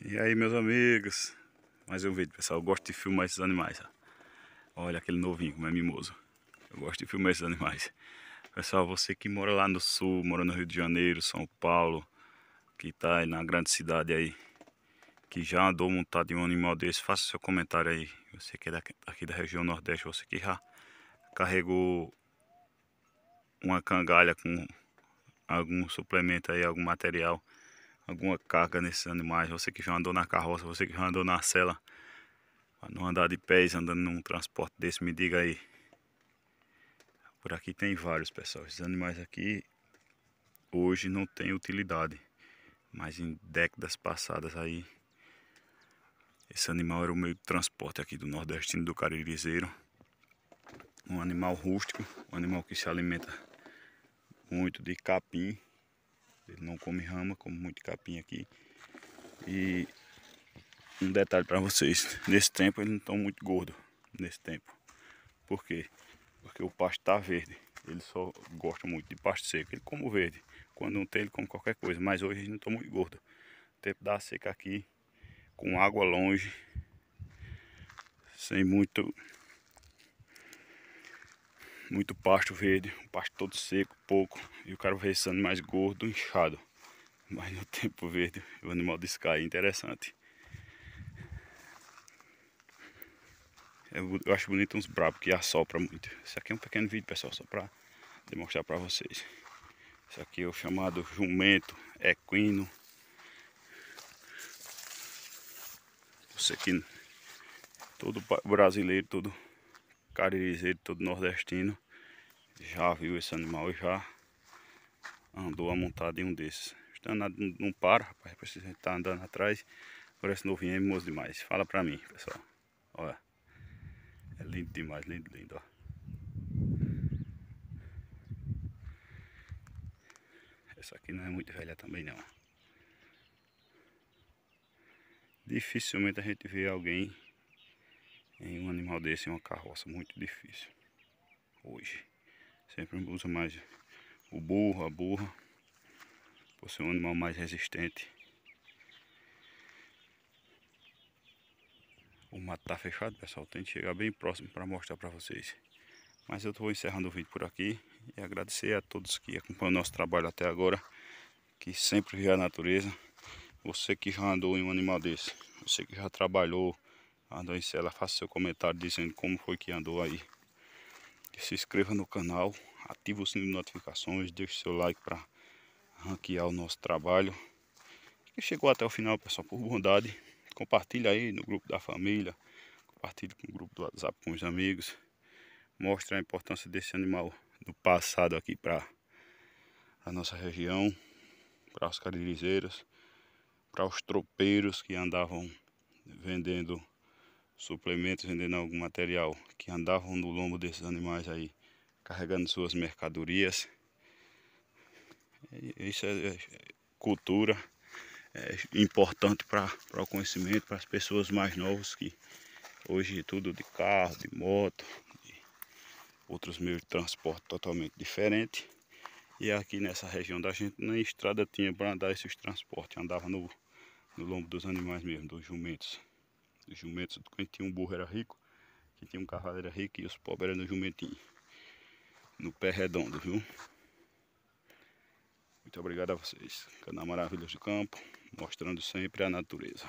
E aí meus amigos, mais um vídeo pessoal, eu gosto de filmar esses animais ó. Olha aquele novinho como é mimoso Eu gosto de filmar esses animais Pessoal, você que mora lá no sul, mora no Rio de Janeiro, São Paulo Que tá aí na grande cidade aí Que já andou montado em um animal desse, faça seu comentário aí Você que é daqui, daqui da região nordeste, você que já carregou uma cangalha com algum suplemento aí, algum material alguma carga nesses animais. Você que já andou na carroça, você que já andou na cela, para não andar de pés andando num transporte desse, me diga aí. Por aqui tem vários, pessoal. Esses animais aqui hoje não tem utilidade, mas em décadas passadas aí esse animal era o meio de transporte aqui do nordestino do Caririzeiro. Um animal rústico, um animal que se alimenta muito de capim ele não come rama, como muito capim aqui. E um detalhe para vocês, nesse tempo eles não estão muito gordos, nesse tempo. Por quê? Porque o pasto está verde. Ele só gosta muito de pasto seco. Ele come o verde. Quando não tem, ele come qualquer coisa. Mas hoje eles não estão muito gordos. O tempo da seca aqui, com água longe, sem muito muito pasto verde, um pasto todo seco, pouco, e o cara vê mais gordo, inchado. Mas no tempo verde o animal descai, interessante. É eu, acho bonito uns brabos que assopra muito. Isso aqui é um pequeno vídeo, pessoal, só para demonstrar para vocês. Isso aqui é o chamado jumento equino. Esse aqui, todo brasileiro, todo caririzeiro, todo nordestino, já viu esse animal e já andou a montada em um desses. andando, não para, rapaz, precisa estar tá andando atrás. Parece novinho é moço demais. Fala pra mim, pessoal. Olha. É lindo demais, lindo, lindo, ó. Essa aqui não é muito velha também não. Dificilmente a gente vê alguém em um animal desse, em é uma carroça, muito difícil. Hoje. Sempre usa mais o burro, a burra, por ser um animal mais resistente. O mato tá fechado, pessoal. Tente chegar bem próximo para mostrar para vocês. Mas eu estou encerrando o vídeo por aqui e agradecer a todos que acompanham o nosso trabalho até agora, que sempre via a natureza. Você que já andou em um animal desse, você que já trabalhou Andou em Sela, faça seu comentário dizendo como foi que andou aí. E se inscreva no canal, ative o sininho de notificações, deixe seu like para ranquear o nosso trabalho. E chegou até o final, pessoal, por bondade, compartilha aí no grupo da família, compartilhe com o grupo do WhatsApp com os amigos. Mostra a importância desse animal do passado aqui para a nossa região, para os caririzeiras, para os tropeiros que andavam vendendo suplementos, vendendo algum material que andavam no lombo desses animais aí, carregando suas mercadorias. Isso é, é cultura, é importante para o conhecimento, para as pessoas mais novas que hoje tudo de carro, de moto, de outros meios de transporte totalmente diferente. E aqui nessa região da gente nem estrada tinha para andar esses transportes, andava no, no lombo dos animais mesmo, dos jumentos o jumento, quem tinha um burro era rico, quem tinha um cavalo era rico e os pobres eram no jumentinho. No pé redondo, viu? Muito obrigado a vocês. Canal Maravilhas do Campo, mostrando sempre a natureza.